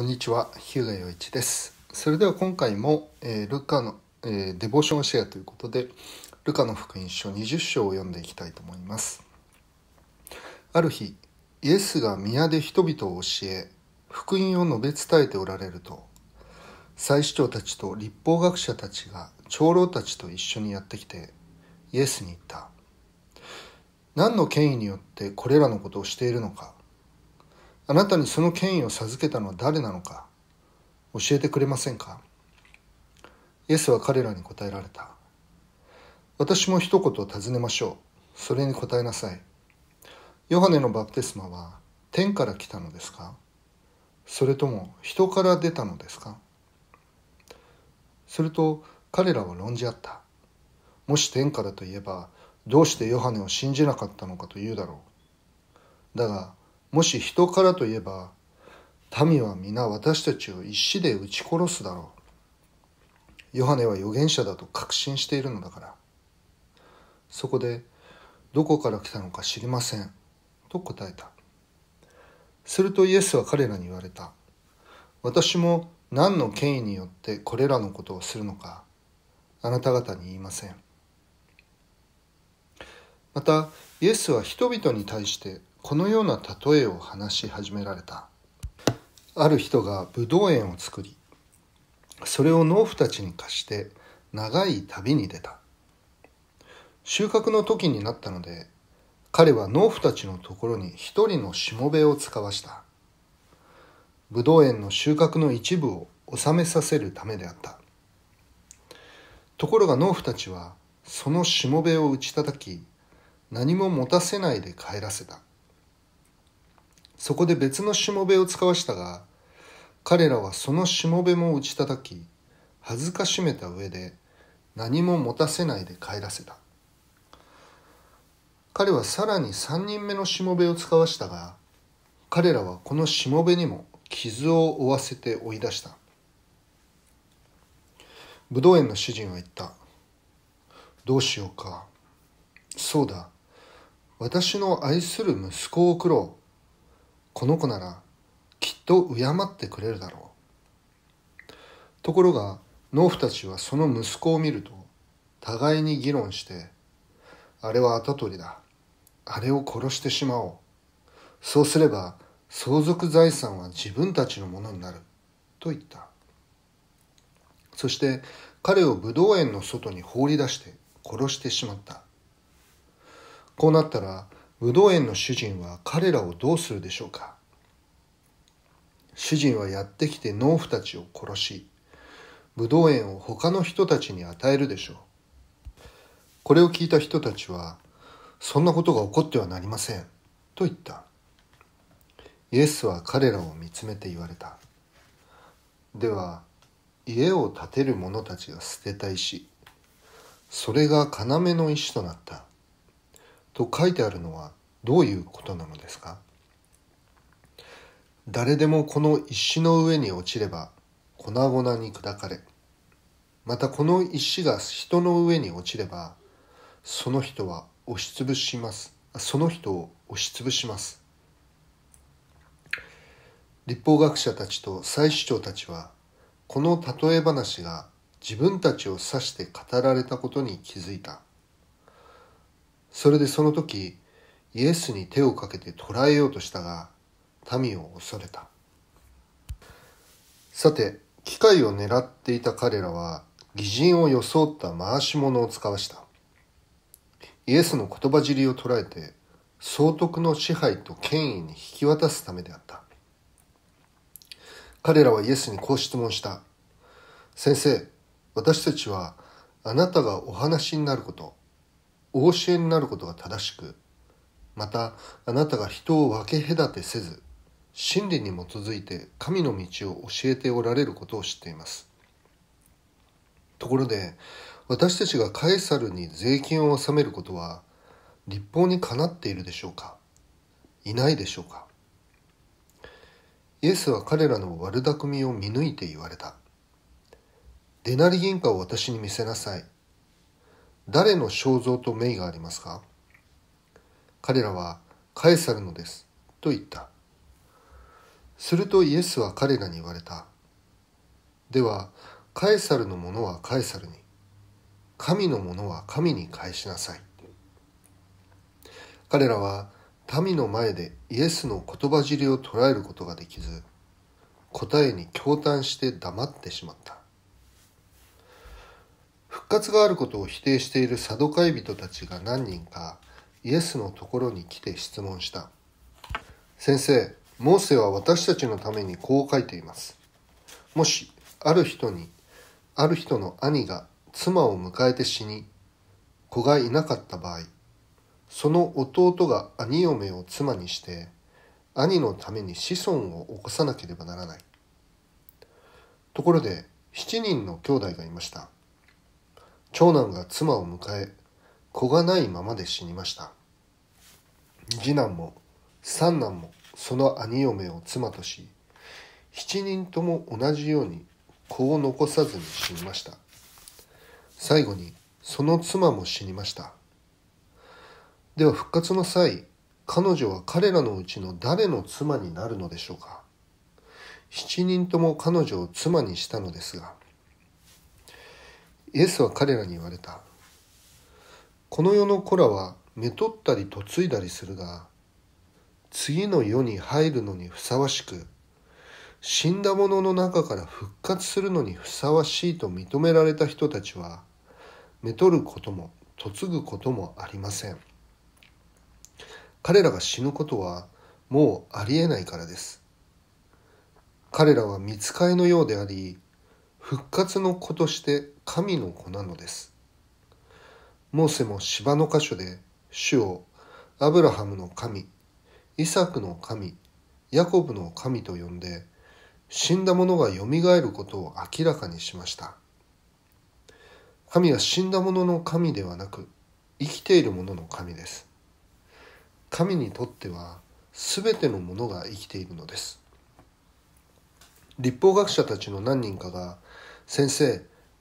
こんにちは、日向洋一です。それでは今回も、えー、ルカの、えー、デボーションシェアということで、ルカの福音書20章を読んでいきたいと思います。ある日、イエスが宮で人々を教え、福音を述べ伝えておられると、祭司長たちと立法学者たちが長老たちと一緒にやってきて、イエスに言った。何の権威によってこれらのことをしているのかあなたにその権威を授けたのは誰なのか教えてくれませんかイエスは彼らに答えられた。私も一言尋ねましょう。それに答えなさい。ヨハネのバプテスマは天から来たのですかそれとも人から出たのですかすると彼らは論じ合った。もし天からといえばどうしてヨハネを信じなかったのかと言うだろう。だがもし人からといえば、民は皆私たちを石で撃ち殺すだろう。ヨハネは預言者だと確信しているのだから。そこで、どこから来たのか知りません。と答えた。するとイエスは彼らに言われた。私も何の権威によってこれらのことをするのか、あなた方に言いません。また、イエスは人々に対してこのような例えを話し始められたある人がぶどう園を作りそれを農夫たちに貸して長い旅に出た収穫の時になったので彼は農夫たちのところに一人のしもべを使わしたぶどう園の収穫の一部を納めさせるためであったところが農夫たちはそのしもべを打ち叩き何も持たせないで帰らせたそこで別のしもべを使わしたが、彼らはそのしもべも打ち叩き、恥ずかしめた上で何も持たせないで帰らせた。彼はさらに三人目のしもべを使わしたが、彼らはこのしもべにも傷を負わせて追い出した。武道園の主人は言った。どうしようか。そうだ。私の愛する息子を送ろう。この子ならきっと敬ってくれるだろう。ところが農夫たちはその息子を見ると互いに議論してあれは跡取りだあれを殺してしまおうそうすれば相続財産は自分たちのものになると言ったそして彼を葡萄園の外に放り出して殺してしまったこうなったらぶどう園の主人は彼らをどうするでしょうか主人はやってきて農夫たちを殺しぶどう園を他の人たちに与えるでしょうこれを聞いた人たちはそんなことが起こってはなりませんと言ったイエスは彼らを見つめて言われたでは家を建てる者たちが捨てた石それが要の石となったと書いてあるのはどういうことなのですか誰でもこの石の上に落ちれば粉々に砕かれまたこの石が人の上に落ちればその人は押しつぶしますその人を押しつぶします立法学者たちと祭司長たちはこの例え話が自分たちを指して語られたことに気づいたそれでその時イエスに手をかけて捕らえようとしたが民を恐れたさて機会を狙っていた彼らは偽人を装った回し者を使わしたイエスの言葉尻を捉えて総督の支配と権威に引き渡すためであった彼らはイエスにこう質問した先生私たちはあなたがお話になることお教えになることが正しくまたあなたが人を分け隔てせず真理に基づいて神の道を教えておられることを知っていますところで私たちがカエサルに税金を納めることは立法にかなっているでしょうかいないでしょうかイエスは彼らの悪巧みを見抜いて言われた。デナリ銀貨を私に見せなさい。誰の肖像と名がありますか彼らはカエサルのです。と言った。するとイエスは彼らに言われた。では、カエサルのものはカエサルに、神のものは神に返しなさい。彼らは民の前でイエスの言葉尻を捉えることができず、答えに驚嘆して黙ってしまった。復活があることを否定しているサドカイ人たちが何人かイエスのところに来て質問した。先生、モーセは私たちのためにこう書いています。もし、ある人に、ある人の兄が妻を迎えて死に、子がいなかった場合、その弟が兄嫁を妻にして、兄のために子孫を起こさなければならない。ところで、7人の兄弟がいました。長男が妻を迎え子がないままで死にました次男も三男もその兄嫁を妻とし七人とも同じように子を残さずに死にました最後にその妻も死にましたでは復活の際彼女は彼らのうちの誰の妻になるのでしょうか七人とも彼女を妻にしたのですがイエスは彼らに言われた。この世の子らは寝取ったり嫁いだりするが、次の世に入るのにふさわしく、死んだ者の中から復活するのにふさわしいと認められた人たちは、寝取ることも嫁ぐこともありません。彼らが死ぬことはもうありえないからです。彼らは見つかりのようであり、復活の子として神の子なのです。モーセも芝の箇所で主をアブラハムの神、イサクの神、ヤコブの神と呼んで死んだ者がよみがえることを明らかにしました。神は死んだ者の神ではなく生きている者の神です。神にとっては全てのものが生きているのです。立法学者たちの何人かが先生、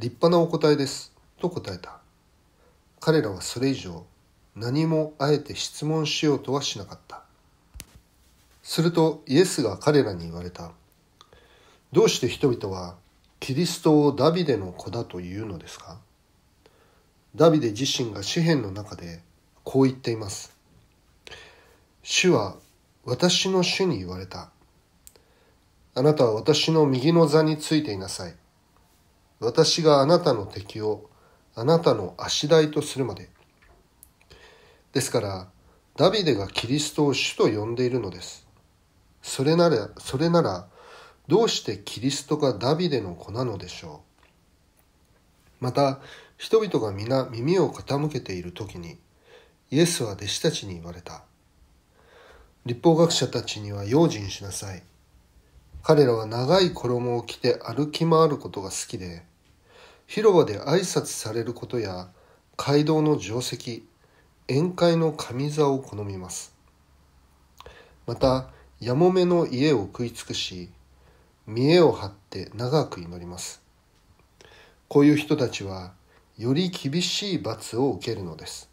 立派なお答えです。と答えた。彼らはそれ以上、何もあえて質問しようとはしなかった。するとイエスが彼らに言われた。どうして人々はキリストをダビデの子だというのですかダビデ自身が詩篇の中でこう言っています。主は私の主に言われた。あなたは私の右の座についていなさい。私があなたの敵をあなたの足台とするまで。ですから、ダビデがキリストを主と呼んでいるのです。それなら、それなら、どうしてキリストがダビデの子なのでしょう。また、人々が皆耳を傾けている時に、イエスは弟子たちに言われた。立法学者たちには用心しなさい。彼らは長い衣を着て歩き回ることが好きで、広場で挨拶されることや、街道の定石、宴会の上座を好みます。また、やもめの家を食い尽くし、見栄を張って長く祈ります。こういう人たちは、より厳しい罰を受けるのです。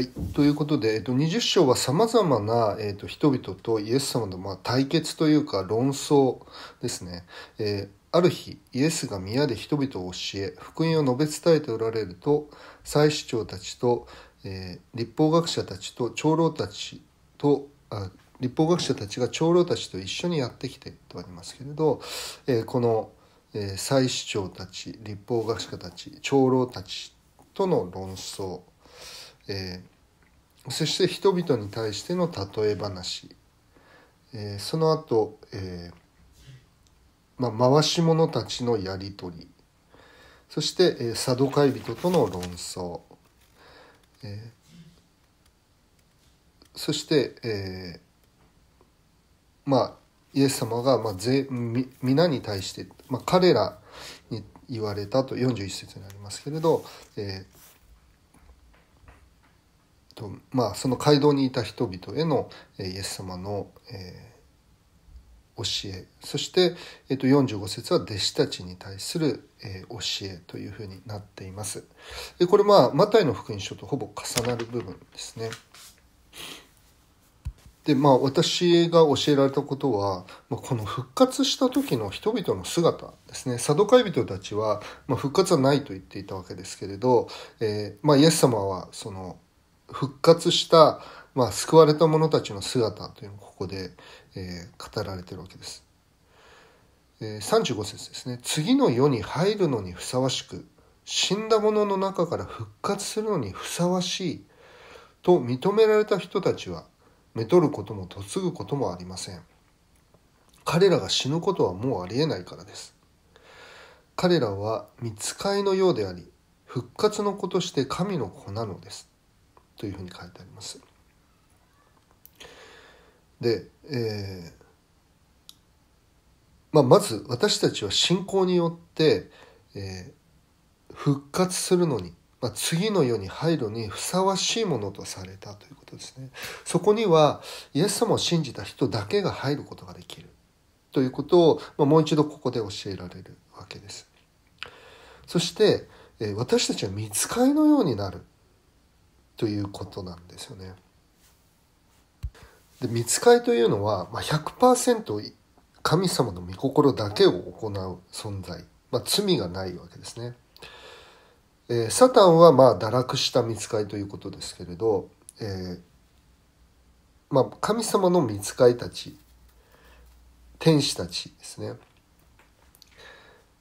はい、ということで、えっと、20章はさまざまな、えっと、人々とイエス様の、まあ、対決というか論争ですね、えー、ある日イエスが宮で人々を教え福音を述べ伝えておられると祭司長たちと、えー、立法学者たちと長老たちとあ立法学者たちが長老たちと一緒にやってきてとありますけれど、えー、この、えー、祭司長たち立法学者たち長老たちとの論争えー、そして人々に対しての例え話、えー、その後、えー、まあ、回し者たちのやり取りそして、えー、サドカイ人との論争、えー、そして、えー、まあイエス様が、まあ、ぜ皆に対して、まあ、彼らに言われたと41節にありますけれど、えー、とまあ、その街道にいた人々への、えイエス様の、えー、教えそして、えー、と45節は弟子たちに対する、えー、教えというふうになっています。でこれまあマタイの福音書とほぼ重なる部分ですね。でまあ私が教えられたことは、まあ、この復活した時の人々の姿ですねサドカイ人たちは、まあ、復活はないと言っていたわけですけれど、えーまあ、イエス様はその復活した、まあ、救われた者たちの姿というのをここで、えー、語られてるわけです。えー、35節ですね。次の世に入るのにふさわしく、死んだ者の中から復活するのにふさわしいと認められた人たちは、めとることも嫁ぐこともありません。彼らが死ぬことはもうありえないからです。彼らは見つかいのようであり、復活の子として神の子なのです。というふうに書いてあります。で、えーまあ、まず私たちは信仰によって、えー、復活するのに、まあ、次の世に入るにふさわしいものとされたということですね。そこにはイエス様を信じた人だけが入ることができるということを、まあ、もう一度ここで教えられるわけです。そして、えー、私たちは見つかりのようになるということなんですよね。で密会というのは、まあ100、神様の御心だけを行う存在、まあ、罪がないわけですね。えー、サタンはまあ堕落した密会ということですけれど、えーまあ、神様の見つかいたち天使たちですね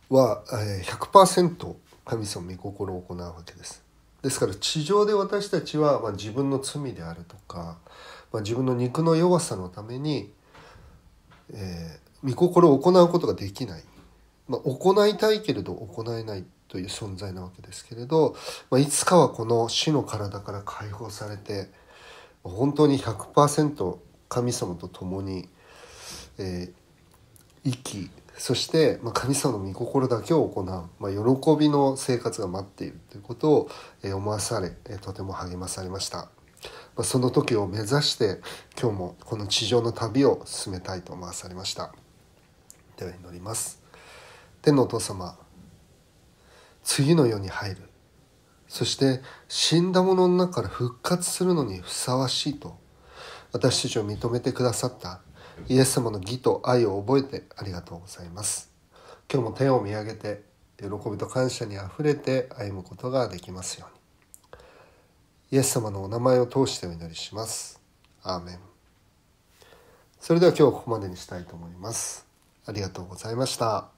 は100%神様御心を行うわけです。ですから地上で私たちは、まあ、自分の罪であるとか、まあ、自分の肉の弱さのために、えー、御心を行うことができない、まあ、行いたいけれど行えないという存在なわけですけれど、まあ、いつかはこの死の体から解放されて本当に100%神様と共に、えー、生きそして、まあ、神様の御心だけを行う、まあ、喜びの生活が待っているということを、え思わされ、えとても励まされました、まあ、その時を目指して今日もこの地上の旅を進めたいと思わされましたでは祈ります天のお父様次の世に入るそして死んだ者の中から復活するのにふさわしいと私たちを認めてくださったイエス様の義と愛を覚えてありがとうございます今日も天を見上げて喜びと感謝にあふれて歩むことができますようにイエス様のお名前を通してお祈りしますアーメンそれでは今日はここまでにしたいと思いますありがとうございました